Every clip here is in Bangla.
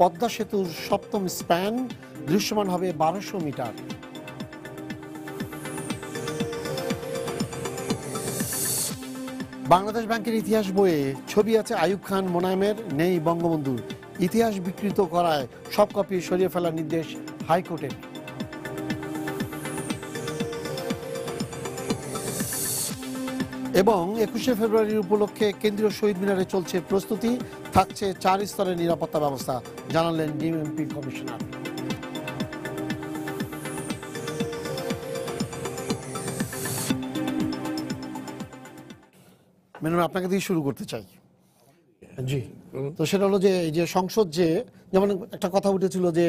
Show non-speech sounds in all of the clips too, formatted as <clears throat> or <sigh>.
পদ্মা সেতুর সপ্তম স্প্যান দৃশ্যমান হবে বারোশো মিটার বাংলাদেশ ব্যাংকের ইতিহাস বইয়ে ছবি আছে আয়ুব খান মোনায়েমের নেই বঙ্গবন্ধুর ইতিহাস বিকৃত করায় সব কপি সরিয়ে ফেলার নির্দেশ হাইকোর্টের এবং একুশে ফেব্রুয়ারি উপলক্ষে কেন্দ্রীয় শহীদ মিনারে চলছে প্রস্তুতি থাকছে চার স্তরের নিরাপত্তা ব্যবস্থা জানালেন ডিএমপি কমিশনার ম্যাডাম আপনাকে দিয়ে শুরু করতে চাই জি তো সেটা হলো যে এই যে সংসদ যে যেমন একটা কথা উঠেছিল যে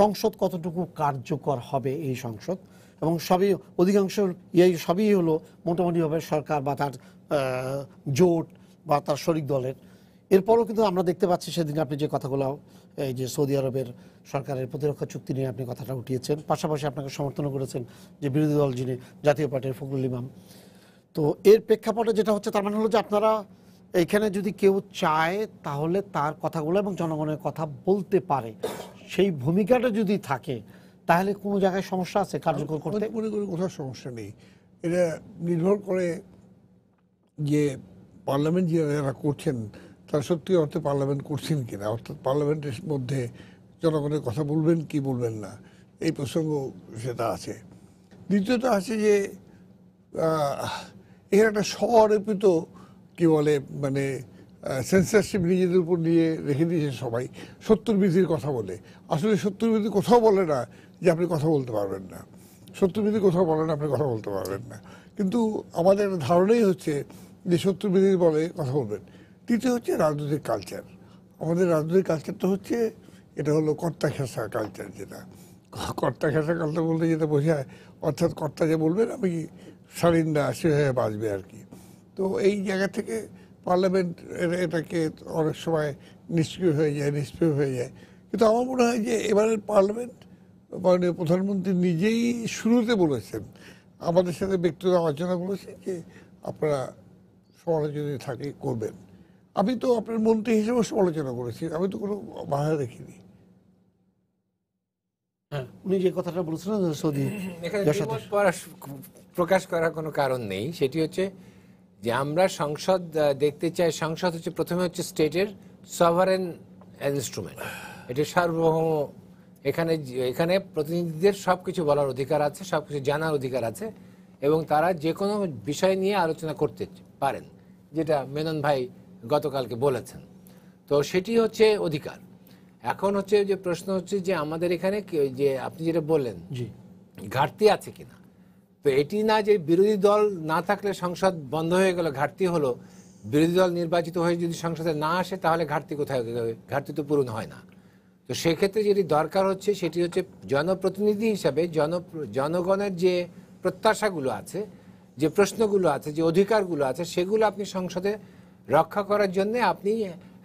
সংসদ কতটুকু কার্যকর হবে এই সংসদ এবং সবই অধিকাংশ ইয়ে সবই হলো মোটামুটিভাবে সরকার বা তার জোট বা তার শরিক দলের এরপরও কিন্তু আমরা দেখতে পাচ্ছি সেদিন আপনি যে কথাগুলো এই যে সৌদি আরবের সরকারের প্রতিরক্ষা চুক্তি নিয়ে আপনি কথাটা উঠিয়েছেন পাশাপাশি আপনাকে সমর্থন করেছেন যে বিরোধী দল যিনি জাতীয় পার্টির ফখরুল ইমাম তো এর প্রেক্ষাপটে যেটা হচ্ছে তার মানে হলো যে আপনারা এইখানে যদি কেউ চায় তাহলে তার কথাগুলো এবং জনগণের কথা বলতে পারে সেই ভূমিকাটা যদি থাকে তাহলে কোনো জায়গায় সমস্যা আছে কার্যকর করতে মনে করি কোথাও সমস্যা নেই এটা নির্ভর করে যে পার্লামেন্ট যারা করছেন তারা সত্যি অর্থে পার্লামেন্ট করছেন কিনা অর্থাৎ পার্লামেন্টের মধ্যে জনগণের কথা বলবেন কি বলবেন না এই প্রসঙ্গ সেটা আছে দ্বিতীয়ত আছে যে এখানে একটা স্বরেপিত কি বলে মানে সেন্সারশিপ নিজেদের উপর নিয়ে রেখে দিয়েছে সবাই সত্তর বিধির কথা বলে আসলে সত্তর বিধি কোথাও বলে না যে আপনি কথা বলতে পারবেন না সত্তর বিধি কোথাও বলে না আপনি কথা বলতে পারবেন না কিন্তু আমাদের একটা ধারণাই হচ্ছে যে সত্তর বিধি বলে কথা বলবেন তৃতীয় হচ্ছে রাজনৈতিক কালচার আমাদের রাজনৈতিক কালচারটা হচ্ছে এটা হলো কর্তা খেসা কালচার যেটা কর্তা খেসা কালচার বলতে যেটা বোঝায় অর্থাৎ কর্তা যে বলবেন আমি সারিন্দা না সেভাবে বাঁচবে আর কি তো এই জায়গা থেকে পার্লামেন্ট এটাকে অনেক সময় নিষ্ক্রিয় হয়ে যায় নিষ্ক্রিয় হয়ে যায় কিন্তু আমার মনে হয় যে এবারের পার্লামেন্ট মাননীয় প্রধানমন্ত্রী নিজেই শুরুতে বলেছেন আমাদের সাথে ব্যক্তিগত আলোচনা করেছেন যে আপনারা সমালোচনা থাকে করবেন আমি তো আপনার মন্ত্রী হিসেবে সমালোচনা করেছি আমি তো কোনো বাধা দেখিনি হ্যাঁ, উনি যে কথাটা বলছিলেন সৌদি প্রকাশ করার কোনো কারণ নেই সেটি হচ্ছে যে আমরা সংসদ দেখতে চাই সংসদ হচ্ছে প্রথমে হচ্ছে স্টেটের সভারেন ইনস্ট্রুমেন্ট এটি সার্বভৌম এখানে এখানে প্রতিনিধিদের সব কিছু বলার অধিকার আছে সব কিছু জানার অধিকার আছে এবং তারা যে কোনো বিষয় নিয়ে আলোচনা করতে পারেন যেটা মেনন ভাই গতকালকে বলেছেন তো সেটি হচ্ছে অধিকার এখন হচ্ছে যে প্রশ্ন হচ্ছে যে আমাদের এখানে যে আপনি যেটা বললেন ঘাটতি আছে কিনা তো এটি না যে বিরোধী দল না থাকলে সংসদ বন্ধ হয়ে গেল ঘাটতি হলো বিরোধী দল নির্বাচিত হয়ে যদি সংসদে না আসে তাহলে ঘাটতি কোথায় ঘাটতি তো পূরণ হয় না তো সেক্ষেত্রে যেটি দরকার হচ্ছে সেটি হচ্ছে জনপ্রতিনিধি হিসাবে জন জনগণের যে প্রত্যাশাগুলো আছে যে প্রশ্নগুলো আছে যে অধিকারগুলো আছে সেগুলো আপনি সংসদে রক্ষা করার জন্যে আপনি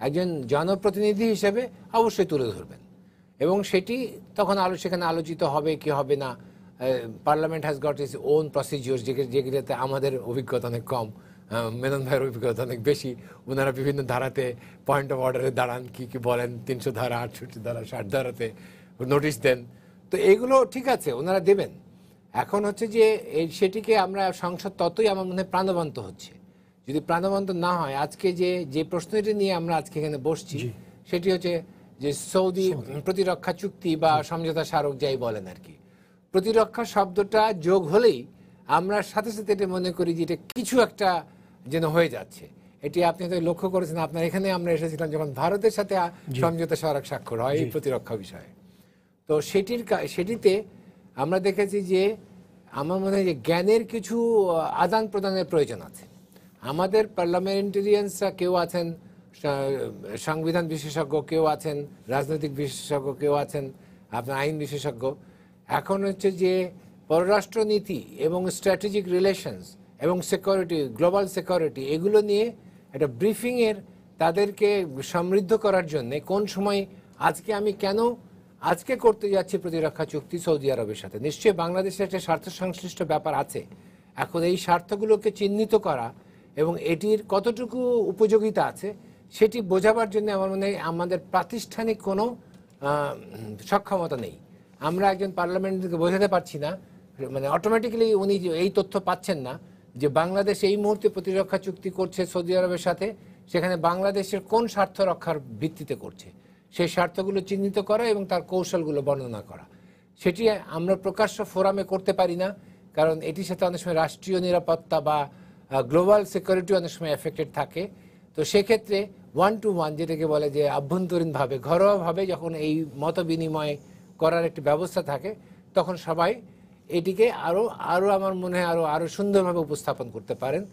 একজন জনপ্রতিনিধি হিসেবে অবশ্যই তুলে ধরবেন এবং সেটি তখন আলো সেখানে আলোচিত হবে কি হবে না parliament has got its own procedure যেগুলোতে আমাদের অভিজ্ঞতা অনেক কম মেনন ভাইয়ের অভিজ্ঞতা অনেক বেশি ওনারা বিভিন্ন ধারাতে পয়েন্ট অফ অর্ডারে দাঁড়ান কী কী বলেন তিনশো ধারা আটষট্টি ধারা ষাট ধারাতে নোটিশ দেন তো এগুলো ঠিক আছে ওনারা দেবেন এখন হচ্ছে যে এই সেটিকে আমরা সংসদ ততই আমার মনে হয় প্রাণবন্ত হচ্ছে যদি প্রাণবন্ত না হয় আজকে যে যে প্রশ্নটি নিয়ে আমরা আজকে এখানে বসছি সেটি হচ্ছে যে সৌদি প্রতিরক্ষা চুক্তি বা সমঝোতা স্মারক যাই বলেন আর কি প্রতিরক্ষা শব্দটা যোগ হলেই আমরা সাথে সাথে এটা মনে করি যে এটা কিছু একটা যেন হয়ে যাচ্ছে এটি আপনি হয়তো লক্ষ্য করেছেন আপনার এখানে আমরা এসেছিলাম যখন ভারতের সাথে সমঝোতা স্মারক স্বাক্ষর হয় এই প্রতিরক্ষা বিষয়ে তো সেটির সেটিতে আমরা দেখেছি যে আমার মনে হয় যে জ্ঞানের কিছু আদান প্রদানের প্রয়োজন আছে আমাদের পার্লামেন্টেরিয়ানসরা কেউ আছেন সংবিধান বিশেষজ্ঞ কেউ আছেন রাজনৈতিক বিশেষজ্ঞ কেউ আছেন আপনার আইন বিশেষজ্ঞ এখন হচ্ছে যে পররাষ্ট্রনীতি এবং স্ট্র্যাটেজিক রিলেশনস এবং সিকিউরিটি গ্লোবাল সিকিউরিটি এগুলো নিয়ে একটা ব্রিফিংয়ের তাদেরকে সমৃদ্ধ করার জন্য কোন সময় আজকে আমি কেন আজকে করতে যাচ্ছি প্রতিরক্ষা চুক্তি সৌদি আরবের সাথে নিশ্চয়ই বাংলাদেশের একটা স্বার্থ সংশ্লিষ্ট ব্যাপার আছে এখন এই স্বার্থগুলোকে চিহ্নিত করা এবং এটির কতটুকু উপযোগিতা আছে সেটি বোঝাবার জন্য আমার মনে হয় আমাদের প্রাতিষ্ঠানিক কোনো সক্ষমতা নেই আমরা একজন পার্লামেন্টকে বোঝাতে পারছি না মানে অটোমেটিক্যালি উনি এই তথ্য পাচ্ছেন না যে বাংলাদেশ এই মুহূর্তে প্রতিরক্ষা চুক্তি করছে সৌদি আরবের সাথে সেখানে বাংলাদেশের কোন স্বার্থ রক্ষার ভিত্তিতে করছে সেই স্বার্থগুলো চিহ্নিত করা এবং তার কৌশলগুলো বর্ণনা করা সেটি আমরা প্রকাশ্য ফোরামে করতে পারি না কারণ এটির সাথে অনেক সময় রাষ্ট্রীয় নিরাপত্তা বা গ্লোবাল সিকিউরিটি অনেক সময় এফেক্টেড থাকে তো সেক্ষেত্রে ওয়ান টু ওয়ান যেটাকে বলে যে আভ্যন্তরীণভাবে ঘরোয়াভাবে যখন এই মত বিনিময় করার একটি ব্যবস্থা থাকে তখন সবাই এটিকে আরও আরও আমার মনে হয় আরও আরও সুন্দরভাবে উপস্থাপন করতে পারেন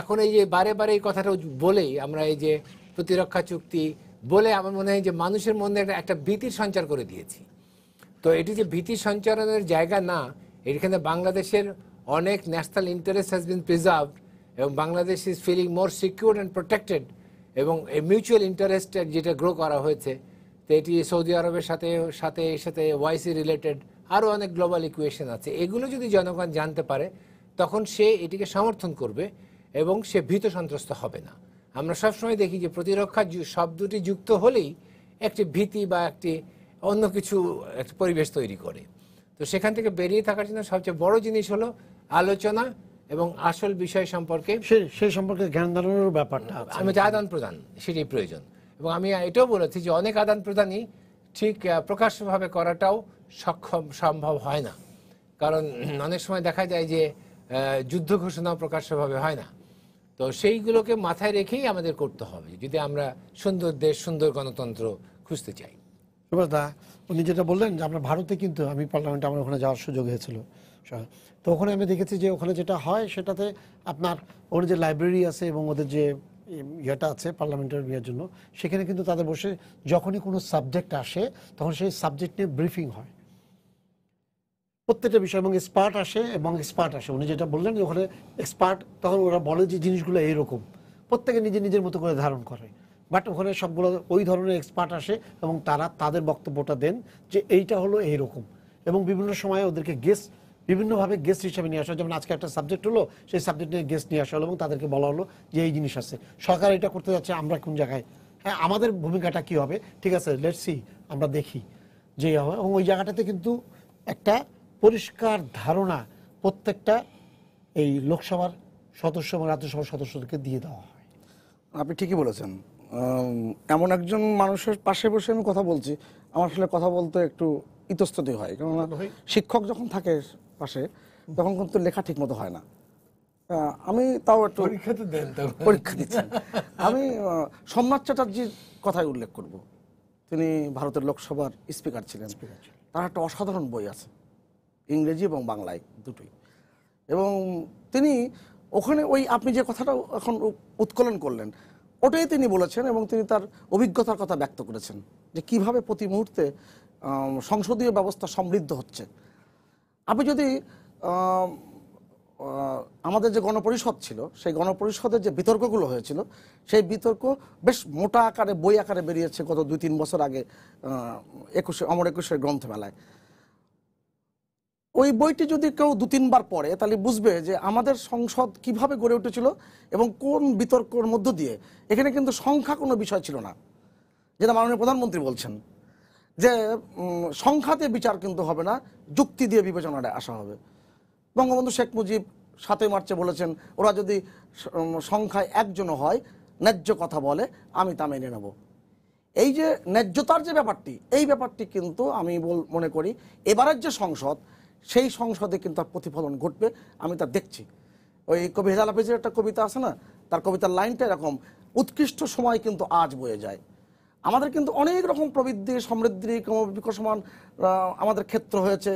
এখন এই যে বারে বারে এই কথাটা বলেই আমরা এই যে প্রতিরক্ষা চুক্তি বলে আমার মনে হয় যে মানুষের মনে একটা ভীতির সঞ্চার করে দিয়েছি তো এটি যে ভীতি সঞ্চারণের জায়গা না এখানে বাংলাদেশের অনেক national interest has been preserved এবং Bangladesh is feeling more secure and protected এবং মিউচুয়াল ইন্টারেস্টের যেটা গ্রো করা হয়েছে তো এটি সৌদি আরবের সাথে সাথে এর সাথে ওয়াইসি রিলেটেড আরও অনেক গ্লোবাল ইকুয়েশন আছে এগুলো যদি জনগণ জানতে পারে তখন সে এটিকে সমর্থন করবে এবং সে ভীত সন্ত্রস্ত হবে না আমরা সবসময় দেখি যে প্রতিরক্ষা শব্দটি যুক্ত হলেই একটি ভীতি বা একটি অন্য কিছু একটা পরিবেশ তৈরি করে তো সেখান থেকে বেরিয়ে থাকার জন্য সবচেয়ে বড় জিনিস হলো আলোচনা এবং আসল বিষয় সম্পর্কে সেই সম্পর্কে জ্ঞান ধারণের ব্যাপারটা আমি আদান প্রদান সেটি প্রয়োজন এবং আমি এটাও বলেছি যে অনেক আদান প্রদানই ঠিক প্রকাশ্যভাবে করাটাও সক্ষম সম্ভব হয় না কারণ অনেক সময় দেখা যায় যে যুদ্ধ ঘোষণাও প্রকাশ্যভাবে হয় না তো সেইগুলোকে মাথায় রেখেই আমাদের করতে হবে যদি আমরা সুন্দর দেশ সুন্দর গণতন্ত্র খুঁজতে চাই সুভাষদা উনি যেটা বললেন যে আমরা ভারতে কিন্তু আমি পার্লামেন্টে আমার ওখানে যাওয়ার সুযোগ হয়েছিল তো ওখানে আমি দেখেছি যে ওখানে যেটা হয় সেটাতে আপনার ওর যে লাইব্রেরি আছে এবং ওদের যে ইয়েটা আছে পার্লামেন্টের বিয়ের জন্য সেখানে কিন্তু তাদের বসে যখনই কোনো সাবজেক্ট আসে তখন সেই সাবজেক্ট নিয়ে ব্রিফিং হয় প্রত্যেকটা বিষয় এবং এক্সপার্ট আসে এবং এক্সপার্ট আসে উনি যেটা বললেন ওখানে এক্সপার্ট তখন ওরা বলে যে জিনিসগুলো এইরকম প্রত্যেকে নিজে নিজের মতো করে ধারণ করে বাট ওখানে সবগুলো ওই ধরনের এক্সপার্ট আসে এবং তারা তাদের বক্তব্যটা দেন যে এইটা হলো এইরকম এবং বিভিন্ন সময় ওদেরকে গেস্ট বিভিন্নভাবে গেস্ট হিসেবে নিয়ে আসা যেমন আজকে একটা সাবজেক্ট হলো সেই সাবজেক্ট নিয়ে গেস্ট নিয়ে আসা হলো এবং তাদেরকে বলা হলো যে এই জিনিস আছে সরকার এটা করতে যাচ্ছে আমরা কোন জায়গায় হ্যাঁ আমাদের ভূমিকাটা কি হবে ঠিক আছে লেট সি আমরা দেখি যে হবে এবং ওই জায়গাটাতে কিন্তু একটা পরিষ্কার ধারণা প্রত্যেকটা এই লোকসভার সদস্য এবং রাজ্যসভার সদস্যদেরকে দিয়ে দেওয়া হয় আপনি ঠিকই বলেছেন এমন একজন মানুষের পাশে বসে আমি কথা বলছি আমার আসলে কথা বলতে একটু ইতস্ততি হয় কারণ শিক্ষক যখন থাকে পাশে তখন কিন্তু লেখা ঠিক মতো হয় না আমি তাও একটু পরীক্ষা তো দেন পরীক্ষা আমি সোমনাথ চ্যাটার্জির কথাই উল্লেখ করব তিনি ভারতের লোকসভার স্পিকার ছিলেন তার একটা অসাধারণ বই আছে ইংরেজি এবং বাংলায় দুটোই এবং তিনি ওখানে ওই আপনি যে কথাটা এখন উৎকলন করলেন ওটাই তিনি বলেছেন এবং তিনি তার অভিজ্ঞতার কথা ব্যক্ত করেছেন যে কিভাবে প্রতি মুহূর্তে সংসদীয় ব্যবস্থা সমৃদ্ধ হচ্ছে আপনি যদি আমাদের যে গণপরিষদ ছিল সেই গণপরিষদের যে বিতর্কগুলো হয়েছিল সেই বিতর্ক বেশ মোটা আকারে বই আকারে বেরিয়েছে গত দুই তিন বছর আগে একুশে অমর একুশের গ্রন্থমেলায় ওই বইটি যদি কেউ দু তিনবার পড়ে তাহলে বুঝবে যে আমাদের সংসদ কিভাবে গড়ে উঠেছিল এবং কোন বিতর্কর মধ্য দিয়ে এখানে কিন্তু সংখ্যা কোনো বিষয় ছিল না যেটা মাননীয় প্রধানমন্ত্রী বলছেন যে সংখ্যাতে বিচার কিন্তু হবে না যুক্তি দিয়ে বিবেচনাটা আসা হবে বঙ্গবন্ধু শেখ মুজিব সাতই মার্চে বলেছেন ওরা যদি সংখ্যায় একজনও হয় ন্যায্য কথা বলে আমি তা মেনে নেব এই যে ন্যায্যতার যে ব্যাপারটি এই ব্যাপারটি কিন্তু আমি বল মনে করি এবারের যে সংসদ সেই সংসদে কিন্তু তার প্রতিফলন ঘটবে আমি তা দেখছি ওই কবি হেজাল হাফিজের একটা কবিতা আছে না তার কবিতার লাইনটা এরকম উৎকৃষ্ট সময় কিন্তু আজ বয়ে যায় আমাদের কিন্তু অনেক রকম প্রবৃদ্ধি সমৃদ্ধি বিকশমান আমাদের ক্ষেত্র হয়েছে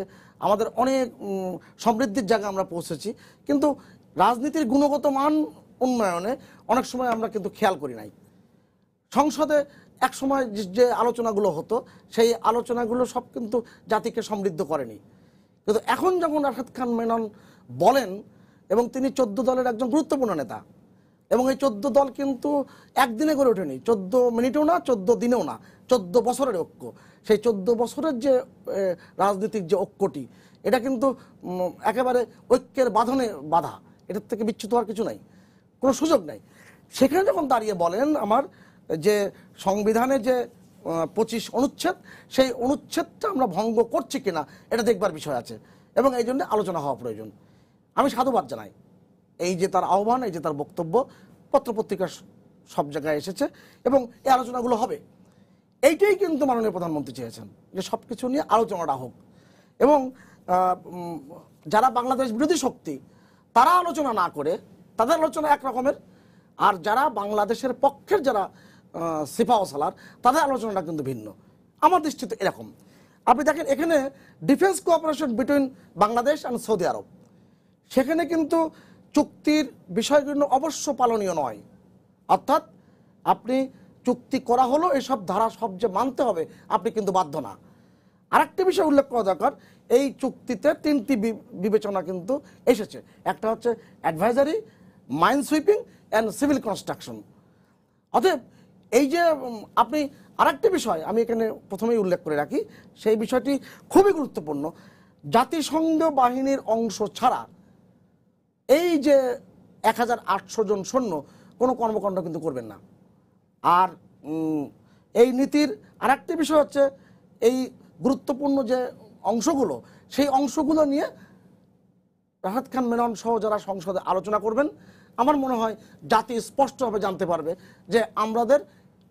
আমাদের অনেক সমৃদ্ধির জায়গায় আমরা পৌঁছেছি কিন্তু রাজনীতির গুণগত মান উন্নয়নে অনেক সময় আমরা কিন্তু খেয়াল করি নাই সংসদে এক সময় যে আলোচনাগুলো হতো সেই আলোচনাগুলো সব কিন্তু জাতিকে সমৃদ্ধ করেনি কিন্তু এখন যখন রাশেদ খান মেনন বলেন এবং তিনি চোদ্দ দলের একজন গুরুত্বপূর্ণ নেতা এবং এই চোদ্দ দল কিন্তু একদিনে গড়ে ওঠেনি চোদ্দ মিনিটেও না চোদ্দ দিনেও না চোদ্দ বছরের ঐক্য সেই চোদ্দ বছরের যে রাজনৈতিক যে ঐক্যটি এটা কিন্তু একেবারে ঐক্যের বাঁধনে বাধা এটার থেকে বিচ্ছুত হওয়ার কিছু নাই কোনো সুযোগ নাই সেখানে যখন দাঁড়িয়ে বলেন আমার যে সংবিধানে যে পঁচিশ অনুচ্ছেদ সেই অনুচ্ছেদটা আমরা ভঙ্গ করছি কিনা এটা দেখবার বিষয় আছে এবং এই জন্য আলোচনা হওয়া প্রয়োজন আমি সাধুবাদ জানাই এই যে তার আহ্বান এই যে তার বক্তব্য পত্রপত্রিকা সব জায়গায় এসেছে এবং এই আলোচনাগুলো হবে এইটাই কিন্তু মাননীয় প্রধানমন্ত্রী চেয়েছেন যে সব কিছু নিয়ে আলোচনাটা হোক এবং যারা বাংলাদেশ বিরোধী শক্তি তারা আলোচনা না করে তাদের আলোচনা একরকমের আর যারা বাংলাদেশের পক্ষের যারা সিফা ওসালার তাদের আলোচনাটা কিন্তু ভিন্ন আমার দৃষ্টিতে এরকম আপনি দেখেন এখানে defence cooperation between Bangladesh and Saudi Arab সেখানে কিন্তু চুক্তির বিষয়গুলো অবশ্য পালনীয় নয় অর্থাৎ আপনি চুক্তি করা হলো এসব ধারা সব যে মানতে হবে আপনি কিন্তু বাধ্য না আরেকটি বিষয় উল্লেখ করা দরকার এই চুক্তিতে তিনটি বিবেচনা কিন্তু এসেছে একটা হচ্ছে advisory mine sweeping and civil construction অতএব এই যে আপনি আরেকটি বিষয় আমি এখানে প্রথমেই উল্লেখ করে রাখি সেই বিষয়টি খুবই গুরুত্বপূর্ণ জাতিসংঘ বাহিনীর অংশ ছাড়া এই যে এক জন সৈন্য কোনো কর্মকাণ্ড কিন্তু করবেন না আর এই নীতির আরেকটি বিষয় হচ্ছে এই গুরুত্বপূর্ণ যে অংশগুলো সেই অংশগুলো নিয়ে রাহাত খান মেনন সহ যারা সংসদে আলোচনা করবেন আমার মনে হয় জাতি স্পষ্টভাবে জানতে পারবে যে আমাদের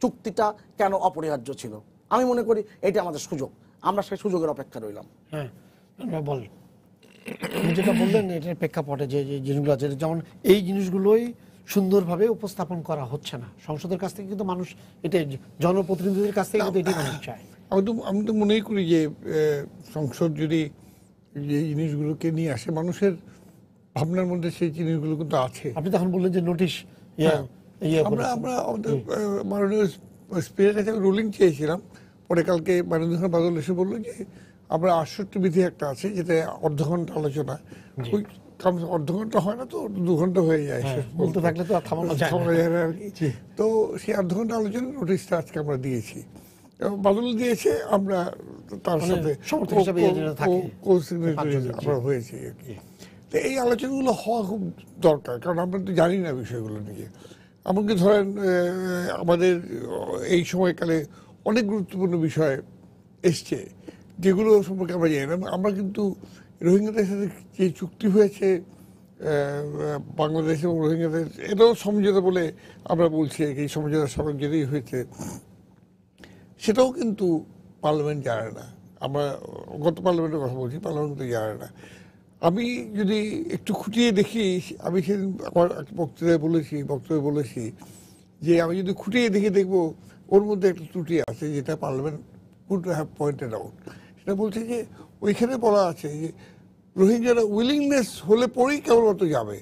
চুক্তিটা কেন অপরিহার্য ছিল আমি মনে করি এটা আমাদের সুযোগ আমরা সেই সুযোগের অপেক্ষা রইলাম হ্যাঁ বলেন যেটা বললেন এটার প্রেক্ষাপটে যে জিনিসগুলো আছে যেমন এই জিনিসগুলোই সুন্দরভাবে উপস্থাপন করা হচ্ছে না সংসদের কাছ থেকে কিন্তু মানুষ এটা জনপ্রতিনিধিদের কাছ থেকে কিন্তু এটি মানুষ চায় আমি তো আমি তো মনেই করি যে সংসদ যদি যে জিনিসগুলোকে নিয়ে আসে মানুষের ভাবনার মধ্যে সেই জিনিসগুলো কিন্তু আছে আপনি তখন বললেন যে নোটিশ ইয়ে, হ্যাঁ, ইয়ে আমরা আমরা আমাদের মাননীয় স্পিকারের কাছে রুলিং চেয়েছিলাম পরে কালকে মাননীয় বাদল এসে বললো যে আমরা আটষট্টি বিধি একটা আছে যেটা অর্ধ ঘন্টা আলোচনা ওই অর্ধ ঘন্টা হয় না তো দু ঘন্টা হয়ে যায় হ্যাঁ, বলতে থাকলে তো তো সেই অর্ধ ঘন্টা আলোচনা নোটিশটা আজকে আমরা দিয়েছি বাদল দিয়েছে আমরা তার মানে সাথে আমরা হয়েছি আর কি তো এই আলোচনাগুলো হওয়া খুব দরকার কারণ আমরা তো জানি না বিষয়গুলো নিয়ে এমনকি ধরেন আমাদের এই সময়কালে অনেক গুরুত্বপূর্ণ বিষয় এসছে যেগুলো সম্পর্কে আমরা জানি না আমরা কিন্তু রোহিঙ্গাদের সাথে যে চুক্তি হয়েছে বাংলাদেশ এবং রোহিঙ্গাদের এটাও সমঝোতা বলে আমরা বলছি এই সমঝোতা সড়ক যেটাই হয়েছে সেটাও কিন্তু পার্লামেন্ট জানে না আমরা গত পার্লামেন্টের কথা বলছি পার্লামেন্ট তো জানে না আমি যদি একটু খুঁটিয়ে দেখি আমি সেদিন আমার বক্তৃতায় বলেছি বক্তব্য বলেছি যে আমি যদি খুঁটিয়ে দেখে দেখব ওর মধ্যে একটা ত্রুটি আছে যেটা parliament would have pointed out এটা বলছে যে ওইখানে বলা আছে যে রোহিঙ্গারা উইলিংনেস হলে পরেই কেবলমাত্র যাবে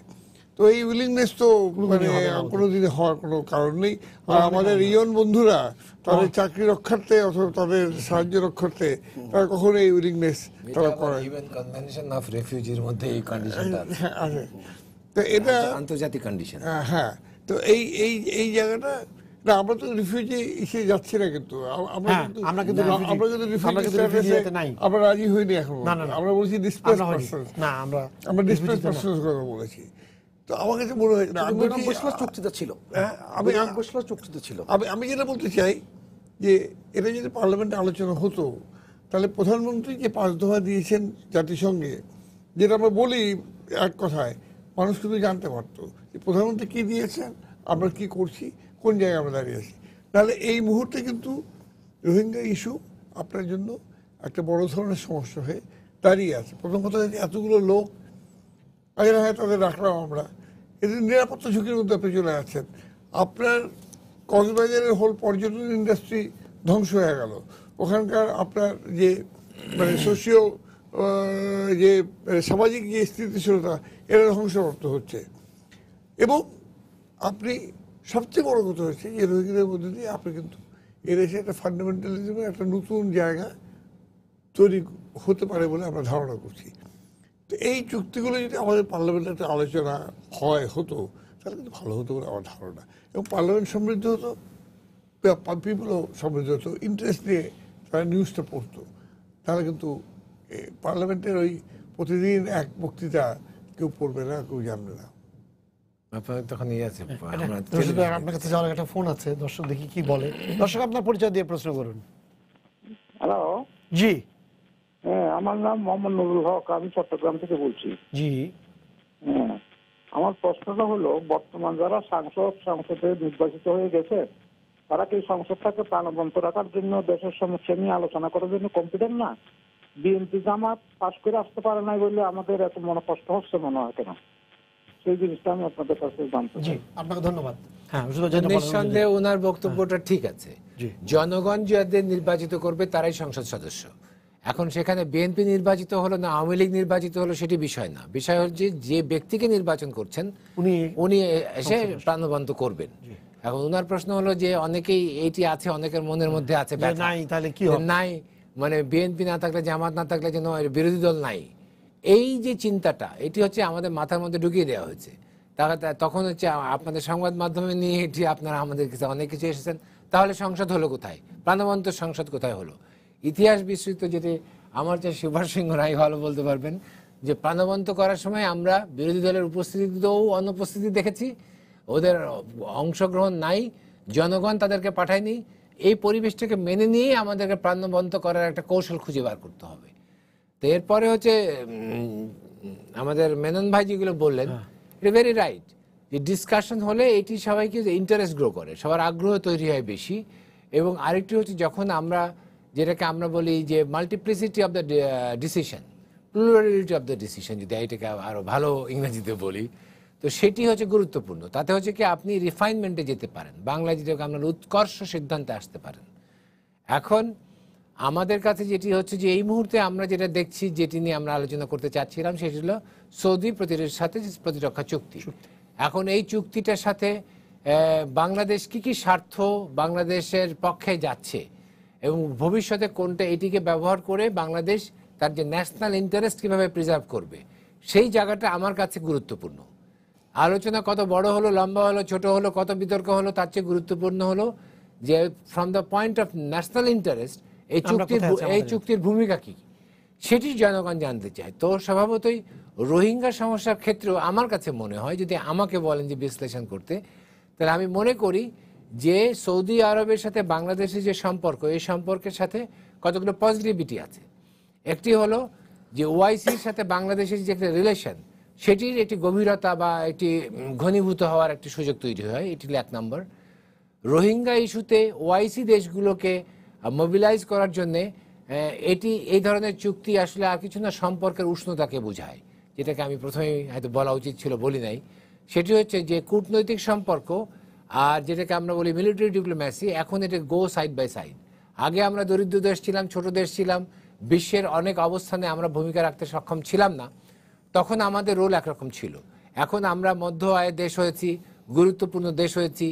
তো এই উইলিংনেস তো মানে কোনোদিন হওয়ার কোনো কারণ নেই আর আমাদের ইয়ন বন্ধুরা তাদের হ্যাঁ। চাকরি রক্ষার্থে অথবা তাদের সাহায্য রক্ষার্থে তারা কখনো এই উইলিংনেস তারা করে অফ রেফিউজির মধ্যে এই কন্ডিশনটা হ্যাঁ, হ্যাঁ, আছে তো এটা আন্তর্জাতিক কন্ডিশন হ্যাঁ তো এই এই এই জায়গাটা না আমরা তো রিফিউজি ইসে যাচ্ছি না কিন্তু আমরা হ্যাঁ, কিন্তু আমরা কিন্তু আমরা কিন্তু নাই আমরা রাজি হইনি এখন না না আমরা বলছি ডিসপ্লেস পারসন না আমরা আমরা ডিসপ্লেস পারসন কথা বলেছি তো আমার কাছে মনে হয় না আমি বসলা চুক্তিতে ছিল হ্যাঁ, আমি বসলা চুক্তিতে ছিল আমি আমি যেটা বলতে চাই যে এটা যদি পার্লামেন্টে আলোচনা হতো তাহলে প্রধানমন্ত্রী যে পাঁচ দোহা দিয়েছেন জাতিসংঘে যেটা আমরা বলি এক কথায় মানুষ কিন্তু জানতে পারতো যে প্রধানমন্ত্রী কি দিয়েছেন আমরা কি করছি কোন জায়গায় আমরা দাঁড়িয়ে আছি তাহলে এই মুহূর্তে কিন্তু রোহিঙ্গা ইস্যু আপনার জন্য একটা বড় ধরনের সমস্যা হয়ে দাঁড়িয়ে আছে প্রথম কথা এতগুলো লোক আগে না হয় তাদের রাখলাম আমরা এদের নিরাপত্তা ঝুঁকির মধ্যে আপনি চলে আছেন আপনার কক্সবাজারের হোল পর্যটন ইন্ডাস্ট্রি ধ্বংস হয়ে গেল ওখানকার আপনার যে মানে সোশিও যে মানে সামাজিক যে স্থিতিশীলতা এরা ধ্বংসপ্রাপ্ত হচ্ছে এবং আপনি সবচেয়ে বড় কথা হচ্ছে এই রোহিঙ্গাদের মধ্যে দিয়ে আপনি কিন্তু এর এসে একটা ফান্ডামেন্টালিজমের একটা নতুন জায়গা তৈরি হতে পারে বলে আমরা ধারণা করছি তো এই চুক্তিগুলো যদি আমাদের পার্লামেন্টে একটা আলোচনা হয় হতো তাহলে কিন্তু ভালো হতো বলে আমার ধারণা এবং পার্লামেন্ট সমৃদ্ধ হতো পিপুলও সমৃদ্ধ হতো ইন্টারেস্ট নিয়ে তারা নিউজটা পড়তো তাহলে কিন্তু পার্লামেন্টের ওই প্রতিদিন এক বক্তৃতা কেউ পড়বে না কেউ জানবে না ইয়ে আমার প্রশ্নটা হলো বর্তমান যারা সাংসদ সংসদে নির্বাচিত হয়ে গেছে তারা কি সংসদটাকে প্রাণবন্ত রাখার জন্য দেশের সমস্যা নিয়ে আলোচনা করার জন্য কম্পিটেন্ট না বিএনপি জামাত পাশ করে আসতে পারে নাই বলে আমাদের এত মনে কষ্ট হচ্ছে মনে হয় কেন হ্যাঁ, হ্যাঁ। জনগণ যাদের নির্বাচিত করবে তারাই সংসদ সদস্য এখন সেখানে বিএনপি নির্বাচিত হলো না আওয়ামী লীগ নির্বাচিত হলো সেটি বিষয় না বিষয় হচ্ছে যে ব্যক্তিকে নির্বাচন করছেন উনি উনি এসে প্রাণবন্ত করবেন এখন ওনার প্রশ্ন হলো যে অনেকেই এটি আছে অনেকের মনের মধ্যে আছে নাই তাহলে কি নাই মানে বিএনপি না থাকলে জামাত না থাকলে যেন বিরোধী দল নাই এই যে চিন্তাটা এটি হচ্ছে আমাদের মাথার মধ্যে ঢুকিয়ে দেওয়া হয়েছে তাহলে তখন হচ্ছে আপনাদের সংবাদ মাধ্যমে নিয়ে এটি আপনারা আমাদের কাছে অনেক কিছু এসেছেন তাহলে সংসদ হলো কোথায় প্রাণবন্ত সংসদ কোথায় হলো ইতিহাস বিস্তৃত যেটি আমার চেয়ে শিবর সিংহ রায় ভালো বলতে পারবেন যে প্রাণবন্ত করার সময় আমরা বিরোধী দলের উপস্থিতিতেও অনুপস্থিতি দেখেছি ওদের অংশগ্রহণ নাই জনগণ তাদেরকে পাঠায়নি এই পরিবেশটাকে মেনে নিয়েই আমাদেরকে প্রাণবন্ত করার একটা কৌশল খুঁজে বার করতে হবে তো এরপরে হচ্ছে আমাদের মেনন ভাই যেগুলো বললেন হ্যাঁ। এটা ভেরি রাইট যে ডিসকাশন হলে এটি সবাইকে ইন্টারেস্ট গ্রো করে সবার আগ্রহ তৈরি হয় বেশি এবং আরেকটি হচ্ছে যখন আমরা যেটাকে আমরা বলি যে multiplicity of the decision plurality of the decision যদি এটাকে আরও ভালো ইংরেজিতে বলি তো সেটি হচ্ছে গুরুত্বপূর্ণ তাতে হচ্ছে কি আপনি রিফাইনমেন্টে যেতে পারেন বাংলা যেটাকে আপনার উৎকর্ষ সিদ্ধান্তে আসতে পারেন এখন আমাদের কাছে যেটি হচ্ছে যে এই মুহূর্তে আমরা যেটা দেখছি যেটি নিয়ে আমরা আলোচনা করতে চাচ্ছিলাম সেটি হলো সৌদি প্রতিরক্ষার সাথে প্রতিরক্ষা চুক্তি এখন এই চুক্তিটার সাথে বাংলাদেশ কি কি স্বার্থ বাংলাদেশের পক্ষে যাচ্ছে এবং ভবিষ্যতে কোনটা এটিকে ব্যবহার করে বাংলাদেশ তার যে ন্যাশনাল ইন্টারেস্ট কীভাবে প্রিজার্ভ করবে সেই জায়গাটা আমার কাছে গুরুত্বপূর্ণ আলোচনা কত বড় হলো লম্বা হলো ছোট হলো কত বিতর্ক হলো তার চেয়ে গুরুত্বপূর্ণ হলো যে from the point of national interest এই চুক্তির এই চুক্তির ভূমিকা কি সেটি জনগণ জানতে চায় তো স্বভাবতই রোহিঙ্গা সমস্যার ক্ষেত্রেও আমার কাছে মনে হয় যদি আমাকে বলেন যে বিশ্লেষণ করতে তাহলে আমি মনে করি যে সৌদি আরবের সাথে বাংলাদেশের যে সম্পর্ক এই সম্পর্কের সাথে কতগুলো পজিটিভিটি আছে একটি হলো যে ওআইসির সাথে বাংলাদেশের যে একটা রিলেশন সেটির একটি গভীরতা বা একটি ঘনীভূত হওয়ার একটি সুযোগ তৈরি হয় এটি এক নম্বর রোহিঙ্গা ইস্যুতে ওআইসি দেশগুলোকে মোবিলাইজ করার জন্যে এটি এই ধরনের চুক্তি আসলে আর কিছু না সম্পর্কের উষ্ণতাকে বোঝায় যেটাকে আমি প্রথমেই হয়তো বলা উচিত ছিল বলি নাই সেটি হচ্ছে যে কূটনৈতিক সম্পর্ক আর যেটাকে আমরা বলি মিলিটারি ডিপ্লোম্যাসি এখন এটা গো সাইড বাই সাইড আগে আমরা দরিদ্র দেশ ছিলাম ছোট দেশ ছিলাম বিশ্বের অনেক অবস্থানে আমরা ভূমিকা রাখতে সক্ষম ছিলাম না তখন আমাদের রোল একরকম ছিল এখন আমরা মধ্য আয়ের দেশ হয়েছি গুরুত্বপূর্ণ দেশ হয়েছি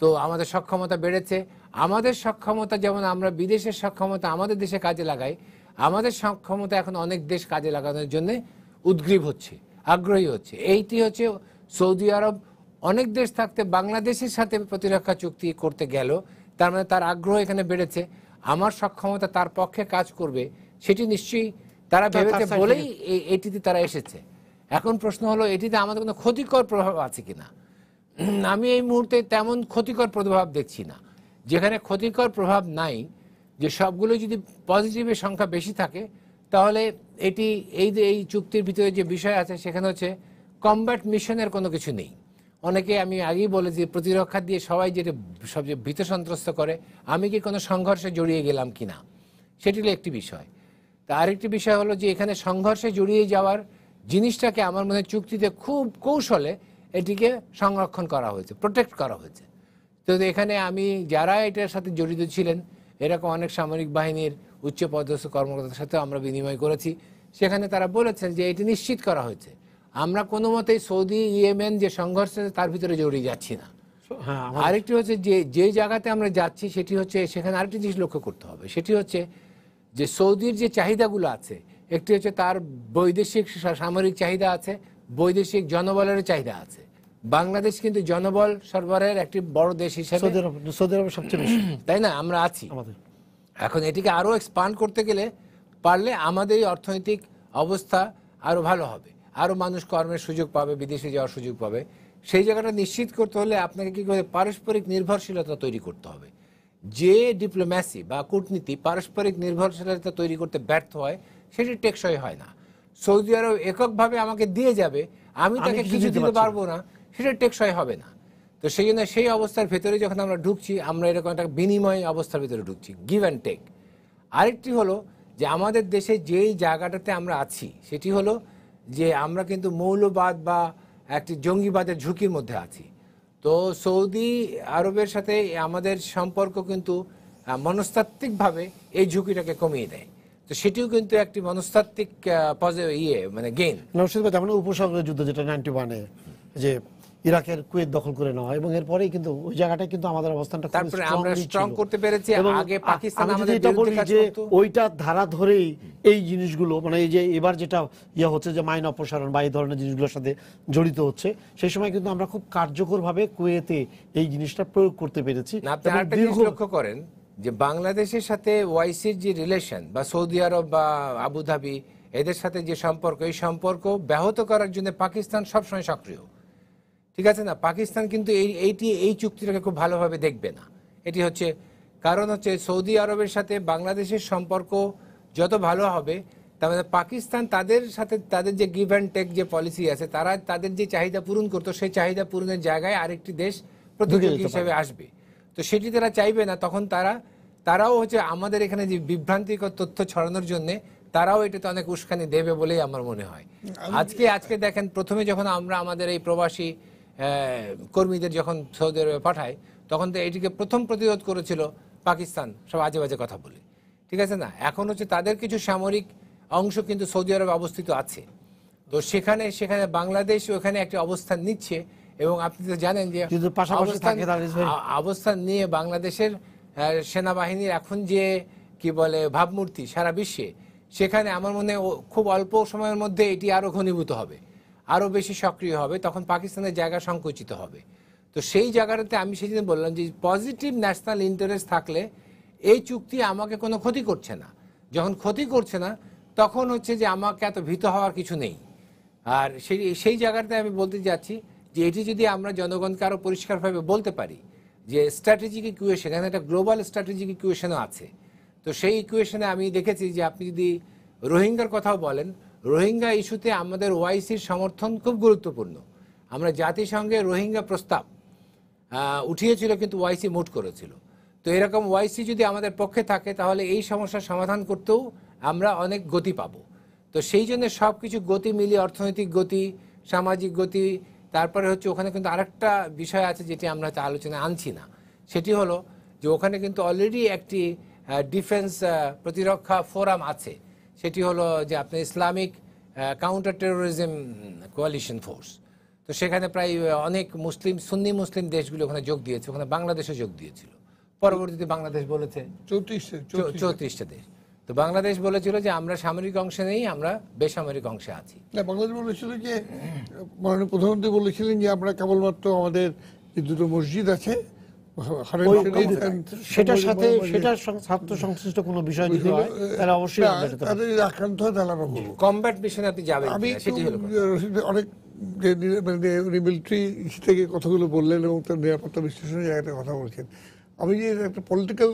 তো আমাদের সক্ষমতা বেড়েছে আমাদের সক্ষমতা যেমন আমরা বিদেশের সক্ষমতা আমাদের দেশে কাজে লাগাই আমাদের সক্ষমতা এখন অনেক দেশ কাজে লাগানোর জন্য উদ্গ্রীব হচ্ছে আগ্রহী হচ্ছে এইটি হচ্ছে সৌদি আরব অনেক দেশ থাকতে বাংলাদেশের সাথে প্রতিরক্ষা চুক্তি করতে গেল তার মানে তার আগ্রহ এখানে বেড়েছে আমার সক্ষমতা তার পক্ষে কাজ করবে সেটি নিশ্চয়ই তারা ভেবেছে বলেই এটিতে তারা এসেছে এখন প্রশ্ন হলো এটিতে আমাদের কোনো ক্ষতিকর প্রভাব আছে কিনা আমি এই মুহূর্তে তেমন ক্ষতিকর প্রভাব দেখছি না যেখানে ক্ষতিকর প্রভাব নাই যে সবগুলো যদি পজিটিভের সংখ্যা বেশি থাকে তাহলে এটি এই যে এই চুক্তির ভিতরে যে বিষয় আছে সেখানে হচ্ছে কম্ব্যাট মিশনের কোনো কিছু নেই অনেকে আমি আগেই বলে যে প্রতিরক্ষা দিয়ে সবাই যেটা সবচেয়ে ভীত সন্ত্রস্ত করে আমি কি কোনো সংঘর্ষে জড়িয়ে গেলাম কি না সেটি হলো একটি বিষয় তা আরেকটি বিষয় হলো যে এখানে সংঘর্ষে জড়িয়ে যাওয়ার জিনিসটাকে আমার মনে চুক্তিতে খুব কৌশলে এটিকে সংরক্ষণ করা হয়েছে প্রোটেক্ট করা হয়েছে তো এখানে আমি যারা এটার সাথে জড়িত ছিলেন এরকম অনেক সামরিক বাহিনীর উচ্চ পদস্থ কর্মকর্তাদের সাথে আমরা বিনিময় করেছি সেখানে তারা বলেছেন যে এটি নিশ্চিত করা হয়েছে আমরা কোনো মতেই সৌদি ইয়েমেন যে সংঘর্ষ তার ভিতরে জড়িয়ে যাচ্ছি না হ্যাঁ, আরেকটি হচ্ছে যে যে জায়গাতে আমরা যাচ্ছি সেটি হচ্ছে সেখানে আরেকটি জিনিস লক্ষ্য করতে হবে সেটি হচ্ছে যে সৌদির যে চাহিদাগুলো আছে একটি হচ্ছে তার বৈদেশিক সামরিক চাহিদা আছে বৈদেশিক জনবলের চাহিদা আছে বাংলাদেশ কিন্তু জনবল সরবরাহের একটি বড় দেশ হিসেবে সবচেয়ে বেশি <clears throat> তাই না আমরা আছি এখন এটিকে আরও এক্সপান্ড করতে গেলে পারলে আমাদের অর্থনৈতিক অবস্থা আরও ভালো হবে আরও মানুষ কর্মের সুযোগ পাবে বিদেশে যাওয়ার সুযোগ পাবে সেই জায়গাটা নিশ্চিত করতে হলে আপনাকে কী করে পারস্পরিক নির্ভরশীলতা তৈরি করতে হবে যে ডিপ্লোম্যাসি বা কূটনীতি পারস্পরিক নির্ভরশীলতা তৈরি করতে ব্যর্থ হয় সেটি টেকসই হয় না সৌদি আরব এককভাবে আমাকে দিয়ে যাবে আমি তাকে কিছু দিতে পারবো না সেটা টেকসই হবে না তো সেই জন্য সেই অবস্থার ভেতরে যখন আমরা ঢুকছি আমরা এরকম একটা বিনিময় অবস্থার ভেতরে ঢুকছি গিভ অ্যান্ড টেক আরেকটি হলো যে আমাদের দেশে যেই জায়গাটাতে আমরা আছি সেটি হলো যে আমরা কিন্তু মৌলবাদ বা একটি জঙ্গিবাদের ঝুঁকির মধ্যে আছি তো সৌদি আরবের সাথে আমাদের সম্পর্ক কিন্তু মনস্তাত্ত্বিকভাবে এই ঝুঁকিটাকে কমিয়ে দেয় তো সেটিও কিন্তু একটি মনস্তাত্ত্বিক ইয়ে মানে গেইন মানে উপসর্গ যুদ্ধ যেটা নাইনটি ওয়ানে যে ইরাকের কুয়েত দখল করে নেওয়া এবং এরপরে কিন্তু ওই জায়গাটা কিন্তু আমাদের অবস্থানটা তারপরে আমরা স্ট্রং করতে পেরেছি আগে পাকিস্তান আমাদের এটা বলি যে ওইটা ধারা ধরেই এই জিনিসগুলো মানে এই যে এবার যেটা ইয়া হচ্ছে যে মাইন অপসারণ বা এই ধরনের জিনিসগুলোর সাথে জড়িত হচ্ছে সেই সময় কিন্তু আমরা খুব কার্যকরভাবে কুয়েতে এই জিনিসটা প্রয়োগ করতে পেরেছি লক্ষ্য করেন যে বাংলাদেশের সাথে ওয়াইসির যে রিলেশন বা সৌদি আরব বা আবুধাবি এদের সাথে যে সম্পর্ক এই সম্পর্ক ব্যাহত করার জন্য পাকিস্তান সবসময় সক্রিয় ঠিক আছে না পাকিস্তান কিন্তু এই এইটি এই চুক্তিটাকে খুব ভালোভাবে দেখবে না এটি হচ্ছে কারণ হচ্ছে সৌদি আরবের সাথে বাংলাদেশের সম্পর্ক যত ভালো হবে তাহলে মানে পাকিস্তান তাদের সাথে তাদের যে গিভ অ্যান্ড টেক যে পলিসি আছে তারা তাদের যে চাহিদা পূরণ করতো সেই চাহিদা পূরণের জায়গায় আরেকটি দেশ প্রতিযোগী হিসেবে আসবে তো সেটি তারা চাইবে না তখন তারা তারাও হচ্ছে আমাদের এখানে যে বিভ্রান্তিকর তথ্য ছড়ানোর জন্যে তারাও এটাতে অনেক উস্কানি দেবে বলেই আমার মনে হয় আজকে আজকে দেখেন প্রথমে যখন আমরা আমাদের এই প্রবাসী কর্মীদের যখন সৌদি আরবে পাঠায় তখন তো এটিকে প্রথম প্রতিরোধ করেছিল পাকিস্তান সব আজে বাজে কথা বলে ঠিক আছে না এখন হচ্ছে তাদের কিছু সামরিক অংশ কিন্তু সৌদি আরবে অবস্থিত আছে তো সেখানে সেখানে বাংলাদেশ ওখানে একটি অবস্থান নিচ্ছে এবং আপনি তো জানেন যে অবস্থান নিয়ে বাংলাদেশের সেনাবাহিনীর এখন যে কি বলে ভাবমূর্তি সারা বিশ্বে সেখানে আমার মনে খুব অল্প সময়ের মধ্যে এটি আরও ঘনীভূত হবে আরও বেশি সক্রিয় হবে তখন পাকিস্তানের জায়গা সংকুচিত হবে তো সেই জায়গাটাতে আমি সেই জন্য বললাম যে পজিটিভ ন্যাশনাল ইন্টারেস্ট থাকলে এই চুক্তি আমাকে কোনো ক্ষতি করছে না যখন ক্ষতি করছে না তখন হচ্ছে যে আমাকে এত ভীত হওয়ার কিছু নেই আর সেই সেই জায়গাটাতে আমি বলতে যাচ্ছি যে এটি যদি আমরা জনগণকে আরও পরিষ্কারভাবে বলতে পারি যে স্ট্র্যাটেজিক ইকুয়েশন এখানে একটা গ্লোবাল স্ট্র্যাটেজিক ইকুয়েশনও আছে তো সেই ইকুয়েশনে আমি দেখেছি যে আপনি যদি রোহিঙ্গার কথাও বলেন রোহিঙ্গা ইস্যুতে আমাদের ওয়াইসির সমর্থন খুব গুরুত্বপূর্ণ আমরা জাতিসংঘে রোহিঙ্গা প্রস্তাব উঠিয়েছিল কিন্তু ওয়াইসি মুট করেছিল তো এরকম ওয়াইসি যদি আমাদের পক্ষে থাকে তাহলে এই সমস্যার সমাধান করতেও আমরা অনেক গতি পাব তো সেই জন্য সব কিছু গতি মিলিয়ে অর্থনৈতিক গতি সামাজিক গতি তারপরে হচ্ছে ওখানে কিন্তু আরেকটা বিষয় আছে যেটি আমরা আলোচনায় আনছি না সেটি হলো যে ওখানে কিন্তু অলরেডি একটি ডিফেন্স প্রতিরক্ষা ফোরাম আছে সেটি হলো যে আপনি Islamic counter terrorism coalition force তো সেখানে প্রায় অনেক মুসলিম সুন্নি মুসলিম দেশগুলো ওখানে যোগ দিয়েছে ওখানে বাংলাদেশে যোগ দিয়েছিল পরবর্তীতে বাংলাদেশ বলেছে চৌত্রিশটা দেশ তো বাংলাদেশ বলেছিল যে আমরা সামরিক অংশে নেই আমরা বেসামরিক অংশে আছি বাংলাদেশ বলেছিল যে মাননীয় প্রধানমন্ত্রী বলেছিলেন যে আমরা কেবলমাত্র আমাদের দুটো মসজিদ আছে সেটার সাথে সেটার ছাত্র সংশ্লিষ্ট কোনো বিষয় যদি হয় তাহলে অবশ্যই আক্রান্ত হয় তাহলে আমরা করবো কমব্যাট মিশনে আপনি যাবেন আমি অনেক যে মানে মিলিটারি থেকে কথাগুলো বললেন এবং তার নিরাপত্তা বিশ্লেষণের জায়গাটা কথা বলছেন আমি যে একটা পলিটিক্যাল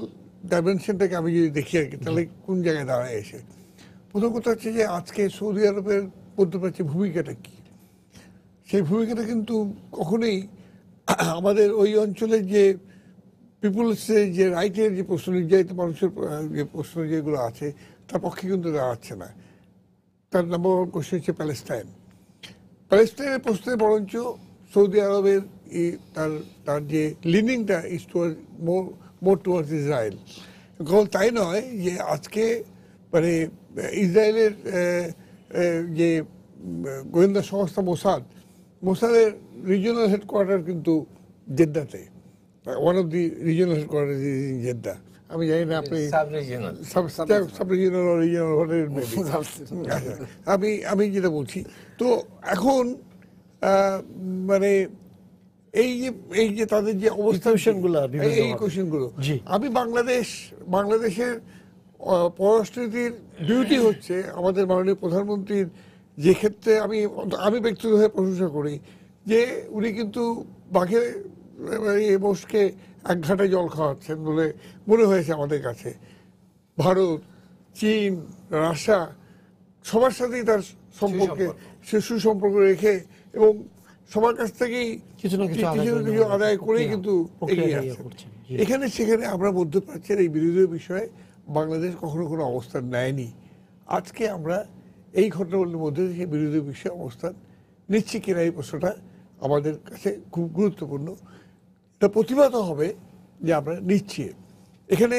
ডাইমেনশনটাকে আমি যদি দেখি আর কি তাহলে কোন জায়গায় দাঁড়ায় এসে প্রথম কথা হচ্ছে যে আজকে সৌদি আরবের মধ্যপ্রাচ্যের ভূমিকাটা কি সেই ভূমিকাটা কিন্তু কখনোই আমাদের ওই অঞ্চলের যে পিপুল যে রাইটের যে প্রশ্ন নির্যাতিত মানুষের যে প্রশ্ন যেগুলো আছে তার পক্ষে কিন্তু দাঁড়াচ্ছে না তার নম্বর ওয়ান কোশ্চেন হচ্ছে প্যালেস্টাইন প্যালেস্টাইনের প্রশ্নে বরঞ্চ সৌদি আরবের তার তার যে লিনিংটা is toward more more towards Israel কেবল তাই নয় যে আজকে মানে ইসরায়েলের যে গোয়েন্দা সংস্থা মোসাদ মোসাদের রিজিওনাল হেডকোয়ার্টার কিন্তু জেদ্দাতে one of the regional headquarters in Jeddah. আমি জানি না আপনি সাব রিজিওনাল অরিজিনাল আমি আমি যেটা বলছি তো এখন মানে এই যে এই যে তাদের যে অবস্থা এই কোশ্চেনগুলো আমি বাংলাদেশ বাংলাদেশের পররাষ্ট্রনীতির ডিউটি হচ্ছে আমাদের মাননীয় প্রধানমন্ত্রীর যে ক্ষেত্রে আমি আমি ব্যক্তিগতভাবে প্রশংসা করি যে উনি কিন্তু বাঘের বসকে বোসকে এক ঘাটে জল খাওয়াচ্ছেন বলে মনে হয়েছে আমাদের কাছে ভারত চীন রাশিয়া সবার সাথেই তার সম্পর্কে সে সুসম্পর্ক রেখে এবং সবার কাছ থেকেই কিছু না কিছু আদায় করেই কিন্তু এখানে সেখানে আমরা মধ্যপ্রাচ্যের এই বিরোধী বিষয়ে বাংলাদেশ কখনো কোনো অবস্থান নেয়নি আজকে আমরা এই ঘটনাগুলোর মধ্যে থেকে বিরোধী বিষয়ে অবস্থান নিচ্ছি কিনা এই প্রশ্নটা আমাদের কাছে খুব গুরুত্বপূর্ণ এটা প্রতিবাদ হবে যে আমরা নিচ্ছি এখানে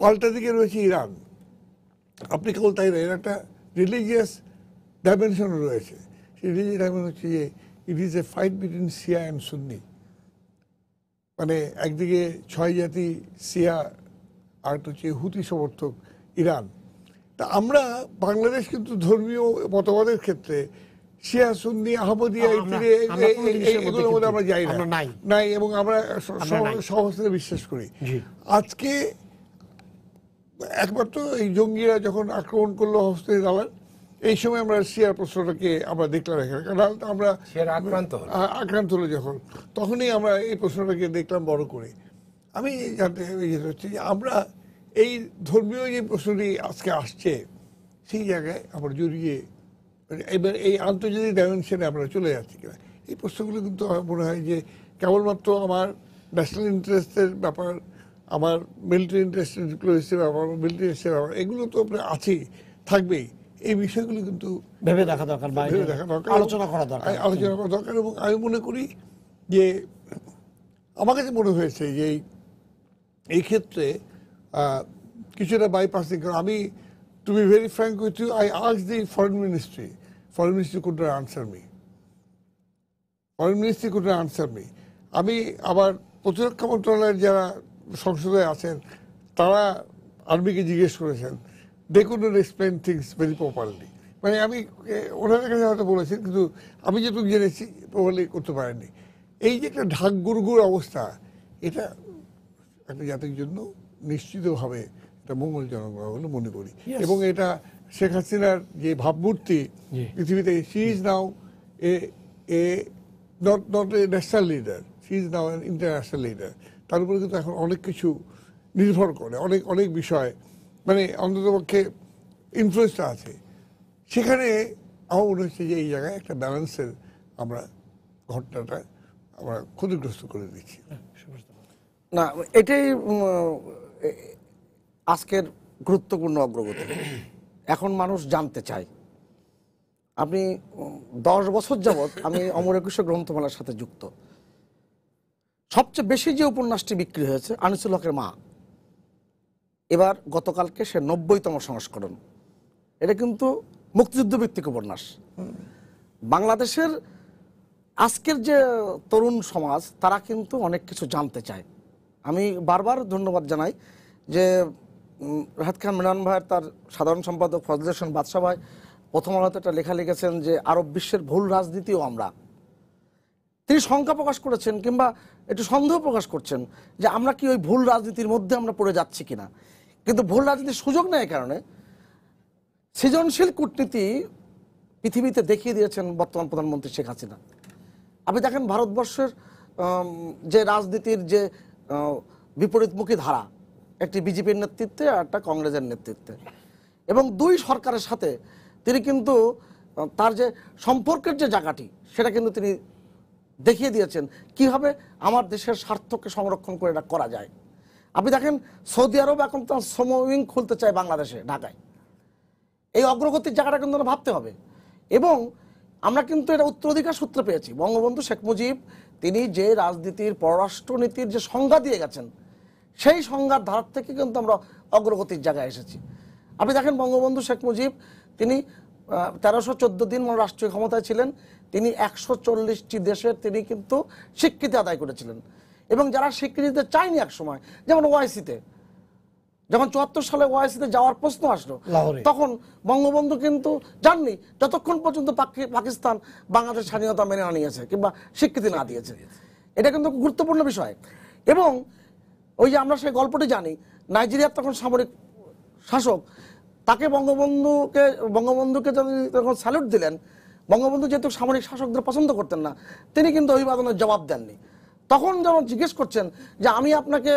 পাল্টা দিকে রয়েছে ইরান আপনি কেবল তাই না এর একটা রিলিজিয়াস ডাইমেনশন রয়েছে সেই রিলিজিয়াস ডাইমেনশন হচ্ছে যে it is a fight between Shia and Sunni মানে একদিকে ছয় জাতি সিয়া আর হচ্ছে হুতি সমর্থক ইরান তা আমরা বাংলাদেশ কিন্তু ধর্মীয় মতবাদের ক্ষেত্রে শিয়া সুন্নি আহমদিয়া এগুলোর মধ্যে আমরা যাই না নাই এবং আমরা সহস্রে বিশ্বাস করি আজকে একবার তো এই জঙ্গিরা যখন আক্রমণ করলো হস্তে দালান এই সময় আমরা শিয়ার প্রশ্নটাকে আমরা দেখলাম এখানে কারণ আমরা আক্রান্ত আক্রান্ত হলো যখন তখনই আমরা এই প্রশ্নটাকে দেখলাম বড় করে আমি জানতে হচ্ছে ইয়ে যে আমরা এই ধর্মীয় যে প্রশ্নটি আজকে আসছে সেই জায়গায় আমরা জড়িয়ে এবার এই আন্তর্জাতিক ডাইমেনশনে আমরা চলে যাচ্ছি কিনা এই প্রশ্নগুলো কিন্তু মনে হয় যে কেবলমাত্র আমার ন্যাশনাল ইন্টারেস্টের ব্যাপার আমার মিলিটারি ইন্টারেস্টের ডিপ্লোমেসির ব্যাপার মিলিটারি ইন্টারেস্টের ব্যাপার এগুলো তো আপনার আছেই থাকবেই এই বিষয়গুলো কিন্তু ভেবে দেখা দরকার ভেবে দেখা দরকার আলোচনা করা দরকার আলোচনা করা দরকার এবং আমি মনে করি যে আমার কাছে মনে হয়েছে যে এই ক্ষেত্রে কিছুটা বাইপাসিং আমি to be very frank with you I আস the foreign ministry foreign ministry could not me me. Foreign ministry could answer me আমি আবার প্রতিরক্ষা মন্ত্রণালয়ের যারা সংসদে আছেন তারা আর্মিকে জিজ্ঞেস করেছেন they could not explain things very properly মানে আমি ওনাদের কাছে হয়তো বলেছেন কিন্তু আমি যেটুকু জেনেছি প্রপারলি করতে পারেননি এই যে একটা ঢাক গুড় অবস্থা এটা একটা জাতির জন্য নিশ্চিতভাবে এটা মঙ্গলজনক বলে মনে করি এবং এটা শেখ হাসিনার যে ভাবমূর্তি পৃথিবীতে she is now a a not not a national leader she is now international leader তার উপরে কিন্তু এখন অনেক কিছু নির্ভর করে অনেক অনেক বিষয় মানে অন্ততপক্ষে ইনফ্লুয়েসটা আছে সেখানে আমার মনে হচ্ছে যে এই জায়গায় একটা ব্যালেন্সের আমরা ঘটনাটা আমরা ক্ষতিগ্রস্ত করে দিচ্ছি হ্যাঁ, না এটাই আজকের গুরুত্বপূর্ণ অগ্রগতি এখন মানুষ জানতে চায় আপনি দশ বছর যাবৎ আমি অমর একুশে গ্রন্থমালার সাথে যুক্ত সবচেয়ে বেশি যে উপন্যাসটি বিক্রি হয়েছে আনিসুল হকের মা এবার গতকালকে সে নব্বইতম সংস্করণ এটা কিন্তু মুক্তিযুদ্ধ ভিত্তিক উপন্যাস বাংলাদেশের আজকের যে তরুণ সমাজ তারা কিন্তু অনেক কিছু জানতে চায় আমি বারবার ধন্যবাদ জানাই যে রাহাত খান মিরান ভাইয়ের তার সাধারণ সম্পাদক ফজল হোসেন বাদশাহ ভাই প্রথম আলোতে একটা লেখা লিখেছেন যে আরব বিশ্বের ভুল রাজনীতিও আমরা তিনি শঙ্কা প্রকাশ করেছেন কিংবা একটু সন্দেহ প্রকাশ করছেন যে আমরা কি ওই ভুল রাজনীতির মধ্যে আমরা পড়ে যাচ্ছি কিনা কিন্তু ভুল রাজনীতির সুযোগ নেয় কারণে সৃজনশীল কূটনীতি পৃথিবীতে দেখিয়ে দিয়েছেন বর্তমান প্রধানমন্ত্রী শেখ হাসিনা আপনি দেখেন ভারতবর্ষের যে রাজনীতির যে বিপরীতমুখী ধারা একটি বিজেপির নেতৃত্বে আর একটা কংগ্রেসের নেতৃত্বে এবং দুই সরকারের সাথে তিনি কিন্তু তার যে সম্পর্কের যে জায়গাটি সেটা কিন্তু তিনি দেখিয়ে দিয়েছেন কিভাবে আমার দেশের স্বার্থকে সংরক্ষণ করে এটা করা যায় আপনি দেখেন সৌদি আরব এখন তার শ্রম উইং খুলতে চায় বাংলাদেশে ঢাকায় এই অগ্রগতির জায়গাটা কিন্তু ভাবতে হবে এবং আমরা কিন্তু এটা উত্তরাধিকার সূত্রে পেয়েছি বঙ্গবন্ধু শেখ মুজিব তিনি যে রাজনীতির পররাষ্ট্রনীতির যে সংজ্ঞা দিয়ে গেছেন সেই সংজ্ঞার ধার থেকে কিন্তু আমরা অগ্রগতির জায়গায় এসেছি আপনি দেখেন বঙ্গবন্ধু শেখ মুজিব তিনি তেরোশো চোদ্দ দিন মানে রাষ্ট্রীয় ক্ষমতায় ছিলেন তিনি একশো চল্লিশটি দেশের তিনি কিন্তু স্বীকৃতি আদায় করেছিলেন এবং যারা স্বীকৃতি দিতে চায়নি একসময় যেমন ওয়াইসিতে যখন চুয়াত্তর সালে ওয়াইসিতে যাওয়ার প্রশ্ন আসলো তখন বঙ্গবন্ধু কিন্তু জাননি যতক্ষণ পর্যন্ত পাকিস্তান বাংলাদেশ স্বাধীনতা মেনে না নিয়েছে কিংবা স্বীকৃতি না দিয়েছে এটা কিন্তু গুরুত্বপূর্ণ বিষয় এবং ওই যে আমরা সেই গল্পটি জানি নাইজেরিয়ার তখন সামরিক শাসক তাকে বঙ্গবন্ধুকে বঙ্গবন্ধুকে যদি তখন স্যালুট দিলেন বঙ্গবন্ধু যেহেতু সামরিক শাসকদের পছন্দ করতেন না তিনি কিন্তু অভিবাদনের জবাব দেননি তখন যখন জিজ্ঞেস করছেন যে আমি আপনাকে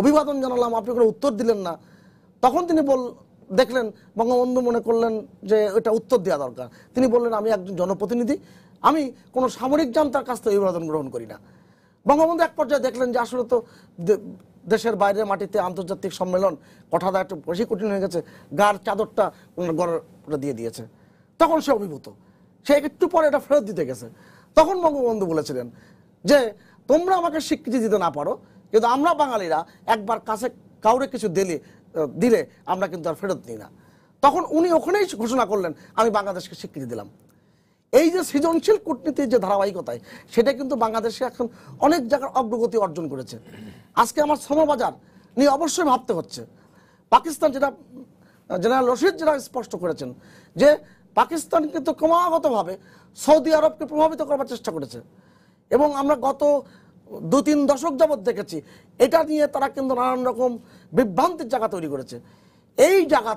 অভিবাদন জানালাম আপনি কোনো উত্তর দিলেন না তখন তিনি বল দেখলেন বঙ্গবন্ধু মনে করলেন যে এটা উত্তর দেওয়া দরকার তিনি বললেন আমি একজন জনপ্রতিনিধি আমি কোনো সামরিক যান তার কাছ থেকে অভিবাদন গ্রহণ করি না বঙ্গবন্ধু এক পর্যায়ে দেখলেন যে আসলে তো দেশের বাইরে মাটিতে আন্তর্জাতিক সম্মেলন কথাটা একটু বেশি কঠিন হয়ে গেছে গার চাদরটা ওনার গড়ে দিয়ে দিয়েছে তখন সে অভিভূত সে একটু পরে এটা ফেরত দিতে গেছে তখন বঙ্গবন্ধু বলেছিলেন যে তোমরা আমাকে স্বীকৃতি দিতে না পারো কিন্তু আমরা বাঙালিরা একবার কাছে কাউরে কিছু দিলে দিলে আমরা কিন্তু আর ফেরত দিই না তখন উনি ওখানেই ঘোষণা করলেন আমি বাংলাদেশকে স্বীকৃতি দিলাম এই যে সৃজনশীল কূটনীতির যে ধারাবাহিকতায় সেটা কিন্তু বাংলাদেশে এখন অনেক জায়গার অগ্রগতি অর্জন করেছে আজকে আমার শ্রমবাজার নিয়ে অবশ্যই ভাবতে হচ্ছে পাকিস্তান যেটা জেনারেল রশিদ যেটা স্পষ্ট করেছেন যে পাকিস্তান কিন্তু ক্রমাগতভাবে সৌদি আরবকে প্রভাবিত করবার চেষ্টা করেছে এবং আমরা গত দু তিন দশক যাবৎ দেখেছি এটা নিয়ে তারা কিন্তু নানান রকম বিভ্রান্তির জায়গা তৈরি করেছে এই জায়গা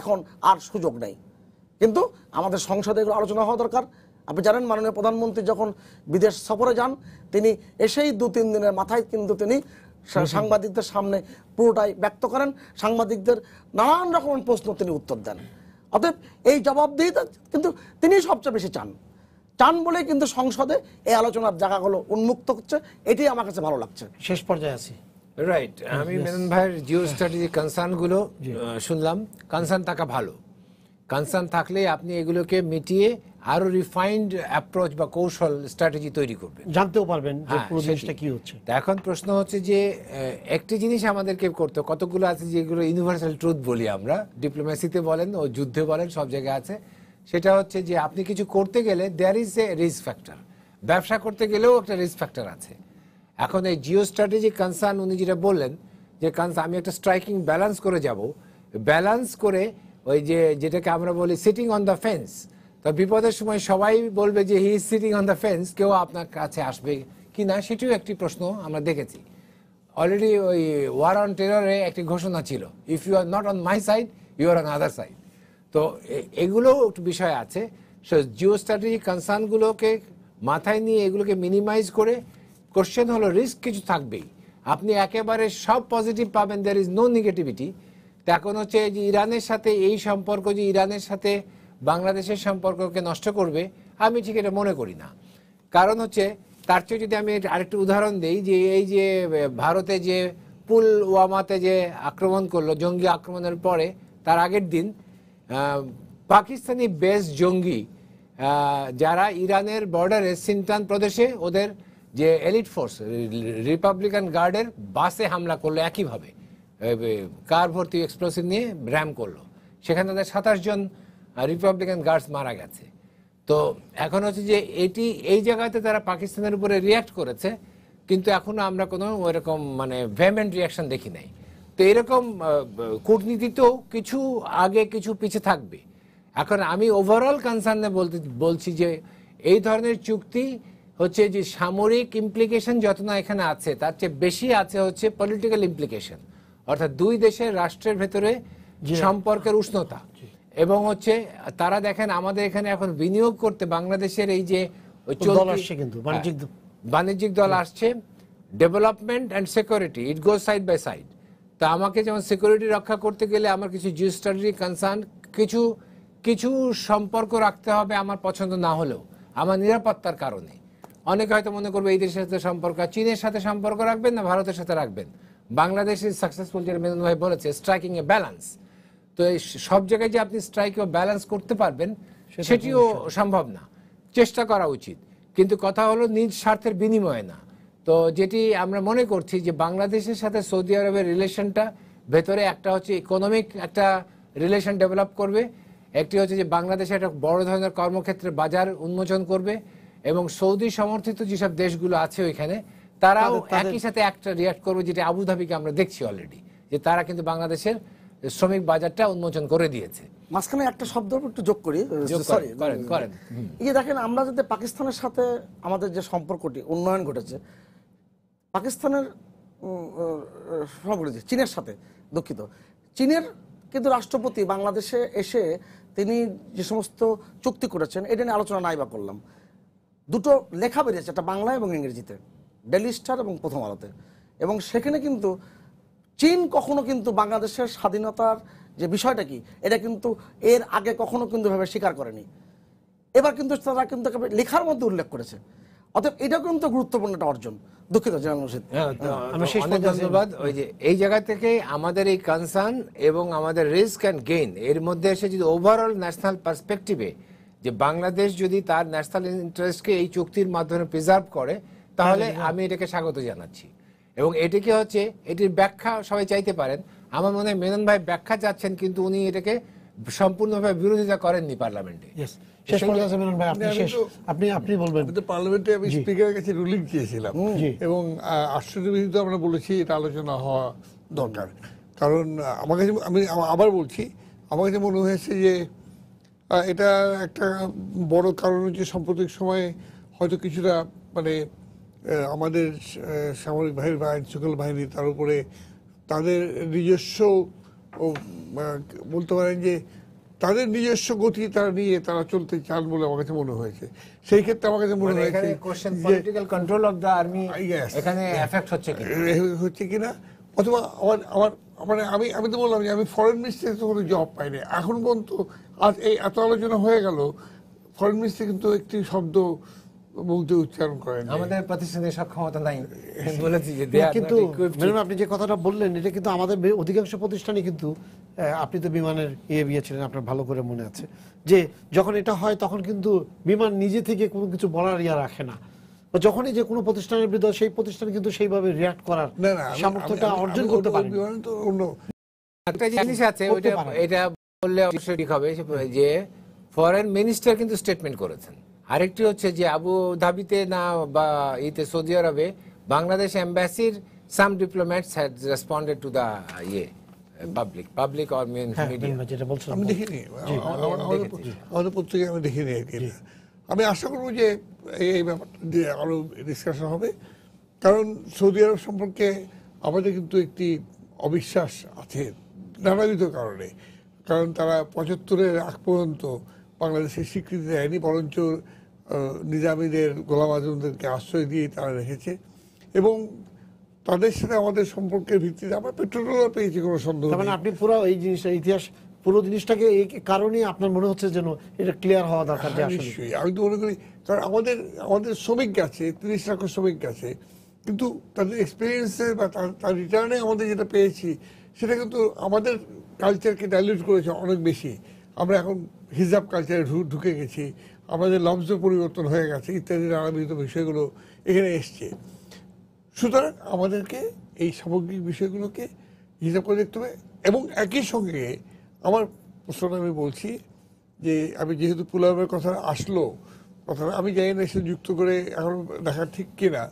এখন আর সুযোগ নেই কিন্তু আমাদের সংসদে এগুলো আলোচনা হওয়া দরকার আপনি জানেন মাননীয় প্রধানমন্ত্রী যখন বিদেশ সফরে যান তিনি এসেই দু তিন দিনের মাথায় কিন্তু তিনি সাংবাদিকদের সামনে পুরোটাই ব্যক্ত করেন সাংবাদিকদের নানান রকম প্রশ্ন তিনি উত্তর দেন অতএব এই দিয়ে কিন্তু তিনি সবচেয়ে বেশি চান চান বলে কিন্তু সংসদে এই আলোচনার জায়গাগুলো উন্মুক্ত হচ্ছে এটাই আমার কাছে ভালো লাগছে শেষ পর্যায়ে আছি রাইট আমি মেনন ভাইয়ের জিও স্ট্র্যাটেজি কনসার্নগুলো শুনলাম কনসার্ন থাকা ভালো কনসার্ন থাকলে আপনি এগুলোকে মিটিয়ে আরো রিফাইন্ড অ্যাপ্রোচ বা কৌশল স্ট্র্যাটেজি তৈরি করবেন জানতেও পারবেন হ্যাঁ, পুরো জিনিসটা কি হচ্ছে এখন প্রশ্ন হচ্ছে যে একটি জিনিস আমাদেরকে করতে কতগুলো আছে যেগুলো ইউনিভার্সাল ট্রুথ বলি আমরা ডিপ্লোমেসিতে বলেন ও যুদ্ধে বলেন সব জায়গায় আছে সেটা হচ্ছে যে আপনি কিছু করতে গেলে there is a risk factor ব্যবসা করতে গেলেও একটা রিস্ক ফ্যাক্টর আছে এখন এই জিও স্ট্র্যাটেজি কনসার্ন উনি যেটা বললেন যে কনসার্ন আমি একটা স্ট্রাইকিং ব্যালেন্স করে যাব ব্যালেন্স করে ওই যে যেটাকে আমরা বলি সিটিং অন দ্য ফেন্স তো বিপদের সময় সবাই বলবে যে he is sitting on the fence কেউ আপনার কাছে আসবে কি না সেটিও একটি প্রশ্ন আমরা দেখেছি অলরেডি ওই ওয়ার অন টেরারে একটি ঘোষণা ছিল if you are not on my side you are on other side তো এগুলো বিষয় আছে সো জিও স্ট্র্যাটেজি কনসার্নগুলোকে মাথায় নিয়ে এগুলোকে মিনিমাইজ করে কোশ্চেন হলো রিস্ক কিছু থাকবেই আপনি একেবারে সব পজিটিভ পাবেন দ্যার ইজ নো নেগেটিভিটি এখন হচ্ছে যে ইরানের সাথে এই সম্পর্ক যে ইরানের সাথে বাংলাদেশের সম্পর্ককে নষ্ট করবে আমি ঠিক এটা মনে করি না কারণ হচ্ছে তার চেয়ে যদি আমি আরেকটি উদাহরণ দিই যে এই যে ভারতে যে পুল ওয়ামাতে যে আক্রমণ করলো জঙ্গি আক্রমণের পরে তার আগের দিন পাকিস্তানি বেস জঙ্গি যারা ইরানের বর্ডারে সিন্টান প্রদেশে ওদের যে এলিট ফোর্স রিপাবলিকান গার্ডের বাসে হামলা করলো একইভাবে কার ভর্তি এক্সপ্লোসিভ নিয়ে র্যাম করলো সেখানে তাদের সাতাশ জন রিপাবলিকান গার্ডস মারা গেছে তো এখন হচ্ছে যে এটি এই জায়গাতে তারা পাকিস্তানের উপরে রিয়াক্ট করেছে কিন্তু এখনও আমরা কোনো ওইরকম মানে ভেমেন্ট রিয়াকশন দেখি নাই তো এরকম কূটনীতিতেও কিছু আগে কিছু পিছিয়ে থাকবে এখন আমি ওভারঅল কনসার্নে বলতে বলছি যে এই ধরনের চুক্তি হচ্ছে যে সামরিক ইমপ্লিকেশন যত না এখানে আছে তার চেয়ে বেশি আছে হচ্ছে পলিটিক্যাল ইমপ্লিকেশন অর্থাৎ দুই দেশের রাষ্ট্রের ভেতরে সম্পর্কের উষ্ণতা এবং হচ্ছে তারা দেখেন আমাদের এখানে এখন বিনিয়োগ করতে বাংলাদেশের এই যে হ্যাঁ, বাণিজ্যিক দল আসছে development and security it goes side by side তা আমাকে যেমন সিকিউরিটি রক্ষা করতে গেলে আমার কিছু জিও স্ট্র্যাটেজি কনসার্ন কিছু কিছু সম্পর্ক রাখতে হবে আমার পছন্দ না হলেও আমার নিরাপত্তার কারণে অনেকে হয়তো মনে করবে এই দেশের সাথে সম্পর্ক চীনের সাথে সম্পর্ক রাখবেন না ভারতের সাথে রাখবেন বাংলাদেশের সাকসেসফুল যেটা মেদন ভাই বলেছে স্ট্রাইকিং এ ব্যালেন্স তো এই সব জায়গায় যে আপনি স্ট্রাইক ও ব্যালেন্স করতে পারবেন সেটিও সম্ভব না চেষ্টা করা উচিত কিন্তু কথা হলো নিজ স্বার্থের বিনিময়ে না তো যেটি আমরা মনে করছি যে বাংলাদেশের সাথে সৌদি আরবের রিলেশনটা ভেতরে একটা হচ্ছে ইকোনমিক একটা রিলেশন ডেভেলপ করবে একটি হচ্ছে যে বাংলাদেশে একটা বড় ধরনের কর্মক্ষেত্রে বাজার উন্মোচন করবে এবং সৌদি সমর্থিত যেসব দেশগুলো আছে ওইখানে তারাও একই সাথে একটা রিয়াক্ট করবে যেটা আবুধাবিকে আমরা দেখছি অলরেডি যে তারা কিন্তু বাংলাদেশের শ্রমিক বাজারটা উন্মোচন করে দিয়েছে মাঝখানে একটা শব্দ একটু যোগ করি সরি এই যে দেখেন আমরা যদি পাকিস্তানের সাথে আমাদের যে সম্পর্কটি উন্নয়ন ঘটেছে পাকিস্তানের সম্পর্ক চীনের সাথে দুঃখিত চীনের কিন্তু রাষ্ট্রপতি বাংলাদেশে এসে তিনি যে সমস্ত চুক্তি করেছেন এটা নিয়ে আলোচনা নাই বা করলাম দুটো লেখা বেরিয়েছে একটা বাংলা এবং ইংরেজিতে ডেলি স্টার এবং প্রথম আলোতে এবং সেখানে কিন্তু চীন কখনো কিন্তু বাংলাদেশের স্বাধীনতার যে বিষয়টা কি এটা কিন্তু এর আগে কখনো কিন্তু ভাবে স্বীকার করেনি এবার কিন্তু তারা কিন্তু লেখার মধ্যে উল্লেখ করেছে অতএব এটা কিন্তু গুরুত্বপূর্ণ একটা অর্জন দুঃখিত জানাল রশিদ হ্যাঁ, হ্যাঁ, ধন্যবাদ ওই যে এই জায়গা থেকে আমাদের এই কনসার্ন এবং আমাদের রিস্ক অ্যান্ড গেইন এর মধ্যে এসে যদি ওভারঅল ন্যাশনাল পার্সপেক্টিভে যে বাংলাদেশ যদি তার ন্যাশনাল ইন্টারেস্টকে এই চুক্তির মাধ্যমে প্রিজার্ভ করে তাহলে হ্যাঁ, আমি এটাকে স্বাগত জানাচ্ছি এবং কি হচ্ছে এটির ব্যাখ্যা সবাই চাইতে পারেন আমার মনে হয় মেনন ভাই ব্যাখ্যা চাচ্ছেন কিন্তু উনি এটাকে সম্পূর্ণভাবে বিরোধিতা করেননি পার্লামেন্টে মেনন ভাই আপনি আপনি বলবেন পার্লামেন্টে আমি আমরা বলেছি এটা আলোচনা হওয়া দরকার কারণ আমি আবার বলছি আমার মনে হয়েছে যে এটা একটা বড় কারণ হচ্ছে সাম্প্রতিক সময়ে হয়তো কিছুটা মানে আমাদের সামরিক বাহিনী বা আইনশৃঙ্খলা বাহিনী তার উপরে তাদের নিজস্ব বলতে পারেন যে তাদের নিজস্ব গতি তারা নিয়ে তারা চলতে চান বলে আমার কাছে মনে হয়েছে সেই ক্ষেত্রে আমার কাছে মনে মানে হয়েছে কন্ট্রোল অফ আর্মি এখানে হচ্ছে কিনা অথবা আমার আমার মানে আমি আমি তো বললাম যে আমি ফরেন মিনিস্ট্রি তো কোনো জব পাইনি এখন পর্যন্ত আজ এই এত আলোচনা হয়ে গেল ফরেন মিনিস্ট্রি কিন্তু একটি শব্দ মুখ উচ্চারণ করেন আমাদের প্রতিষ্ঠানের সক্ষমতা নাই কিন্তু আপনি যে কথাটা বললেন এটা কিন্তু আমাদের অধিকাংশ কিন্তু আপনি তো বিমানের ইয়ে আপনার ভালো করে মনে আছে যে যখন এটা হয় তখন কিন্তু বিমান নিজে থেকে কোনো কিছু বলার ইয়া রাখে না যখনই যে কোনো প্রতিষ্ঠানের বিরুদ্ধে সেই প্রতিষ্ঠান কিন্তু সেইভাবে রিয়াক্ট করার সামর্থ্যটা অর্জন করতে পারে একটা জিনিস আছে এটা বললে অবশ্যই ঠিক হবে যে ফরেন মিনিস্টার কিন্তু স্টেটমেন্ট করেছেন আরেকটি হচ্ছে যে আবু ধাবিতে না বা ইতে সৌদি আরবে বাংলাদেশ এম্বাসির some diplomats had responded to the ইয়ে public public or main media আমি দেখিনি আমাদের পত্রিকা আমি দেখিনি আমি আশা করব যে এই ব্যাপারটা দিয়ে আরও ডিসকাশন হবে কারণ সৌদি আরব সম্পর্কে আমাদের কিন্তু একটি অবিশ্বাস আছে নানাবিধ কারণে কারণ তারা পঁচাত্তরের আগ পর্যন্ত বাংলাদেশের স্বীকৃতি দেয়নি বরঞ্চ নিজামীদের গোলাম আজমদেরকে আশ্রয় দিয়ে তারা রেখেছে এবং তাদের সাথে আমাদের সম্পর্কের ভিত্তিতে আমরা পেট্রোল পেয়েছি কোনো সন্দেহ মানে আপনি পুরো এই জিনিসটা ইতিহাস পুরো জিনিসটাকে এই কারণে আপনার মনে হচ্ছে যেন এটা ক্লিয়ার হওয়া দরকার হ্যাঁ, নিশ্চয়ই আমি তো মনে করি কারণ আমাদের আমাদের শ্রমিক আছে তিরিশ লাখ শ্রমিক আছে কিন্তু তাদের এক্সপিরিয়েন্সে বা তার রিটার্নে আমাদের যেটা পেয়েছি সেটা কিন্তু আমাদের কালচারকে ডাইলিউট করেছে অনেক বেশি আমরা এখন হিজাব কালচারে ঢুকে গেছি আমাদের লব্জ পরিবর্তন হয়ে গেছে ইত্যাদি নানাবিধ বিষয়গুলো এখানে এসছে সুতরাং আমাদেরকে এই সামগ্রিক বিষয়গুলোকে হিসাব করে দেখতে হবে এবং একই সঙ্গে আমার প্রশ্নটা আমি বলছি যে আমি যেহেতু পুলাবের কথা আসলো কথাটা আমি জানি না এসে যুক্ত করে এখন দেখা ঠিক কিনা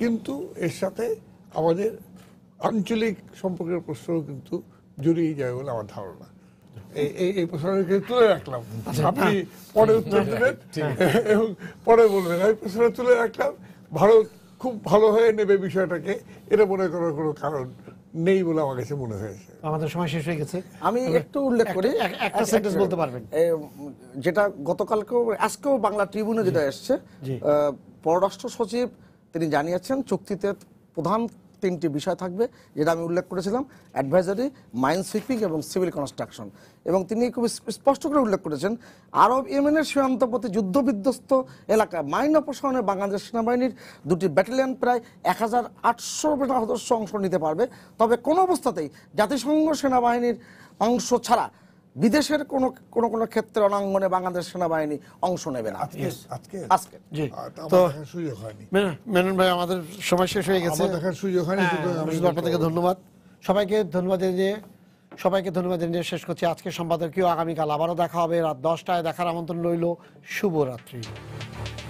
কিন্তু এর সাথে আমাদের আঞ্চলিক সম্পর্কের প্রশ্ন কিন্তু জড়িয়ে যায় বলে আমার ধারণা এই তুলে রাখলাম আচ্ছা, আপনি হ্যাঁ। পরে উত্তর এবং পরে বলবেন এই তুলে রাখলাম ভারত খুব ভালো হয়ে নেবে বিষয়টাকে এটা মনে করার কোনো কারণ নেই বলে আমার কাছে মনে হয়েছে আমাদের সময় শেষ হয়ে গেছে আমি একটু উল্লেখ করি একটা সেন্টেন্স বলতে পারবেন যেটা গতকালকেও আজকেও বাংলা ট্রিবিউনে যেটা এসছে পররাষ্ট্র সচিব তিনি জানিয়েছেন চুক্তিতে প্রধান তিনটি বিষয় থাকবে যেটা আমি উল্লেখ করেছিলাম অ্যাডভাইজারি মাইন্ড সুইপিং এবং সিভিল কনস্ট্রাকশন এবং তিনি খুব স্পষ্ট করে উল্লেখ করেছেন আরব ইমেনের সীমান্ত পথে যুদ্ধবিধ্বস্ত এলাকায় মাইন অপসারণে বাংলাদেশ সেনাবাহিনীর দুটি ব্যাটালিয়ন প্রায় এক হাজার আটশো সদস্য অংশ নিতে পারবে তবে কোনো অবস্থাতেই জাতিসংঘ সেনাবাহিনীর অংশ ছাড়া বিদেশের কোন কোন কোন ক্ষেত্রে অনাঙ্গনে বাংলাদেশ সেনাবাহিনী অংশ নেবে না আজকে আজকে জি তো মেনন ভাই আমাদের সময় শেষ হয়ে গেছে হ্যাঁ, আপনাদেরকে ধন্যবাদ সবাইকে ধন্যবাদ দিয়ে সবাইকে ধন্যবাদ জানিয়ে শেষ করছি আজকে সম্পাদকীয় আগামীকাল আবারও দেখা হবে রাত দশটায় দেখার আমন্ত্রণ রইল শুভরাত্রি